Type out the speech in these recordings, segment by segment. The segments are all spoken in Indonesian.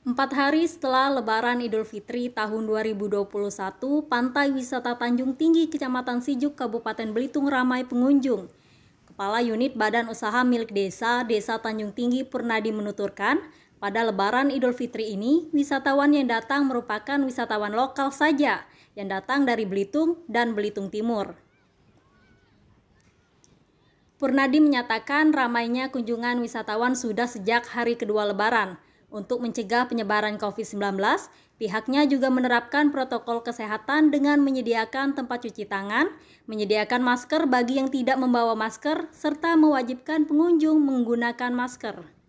Empat hari setelah Lebaran Idul Fitri tahun 2021, Pantai Wisata Tanjung Tinggi Kecamatan Sijuk, Kabupaten Belitung ramai pengunjung. Kepala Unit Badan Usaha Milik Desa, Desa Tanjung Tinggi Purnadi menuturkan, pada Lebaran Idul Fitri ini, wisatawan yang datang merupakan wisatawan lokal saja, yang datang dari Belitung dan Belitung Timur. Purnadi menyatakan ramainya kunjungan wisatawan sudah sejak hari kedua Lebaran – untuk mencegah penyebaran COVID-19, pihaknya juga menerapkan protokol kesehatan dengan menyediakan tempat cuci tangan, menyediakan masker bagi yang tidak membawa masker, serta mewajibkan pengunjung menggunakan masker.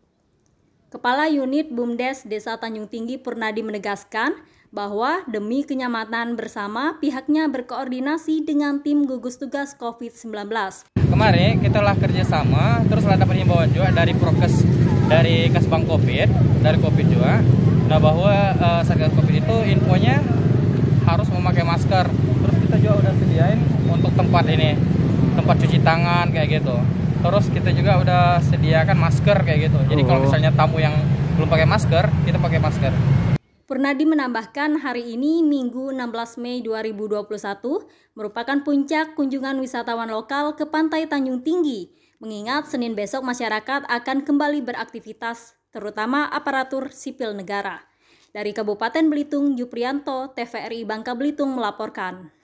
Kepala Unit BUMDes Desa Tanjung Tinggi Purnadi menegaskan bahwa demi kenyamanan bersama pihaknya berkoordinasi dengan tim gugus tugas COVID-19. Kemarin kita lah kerjasama, terus ada pengimbauan juga dari prokes dari Kasbang COVID, dari COVID juga. Nah bahwa uh, satgas COVID itu infonya harus memakai masker. Terus kita juga udah sediain untuk tempat ini, tempat cuci tangan kayak gitu terus kita juga udah sediakan masker kayak gitu jadi kalau oh. misalnya tamu yang belum pakai masker kita pakai masker Purnadi menambahkan hari ini Minggu 16 Mei 2021 merupakan puncak kunjungan wisatawan lokal ke Pantai Tanjung Tinggi, mengingat Senin besok masyarakat akan kembali beraktivitas, terutama aparatur sipil negara. Dari Kabupaten Belitung, Juprianto, TVRI Bangka Belitung melaporkan.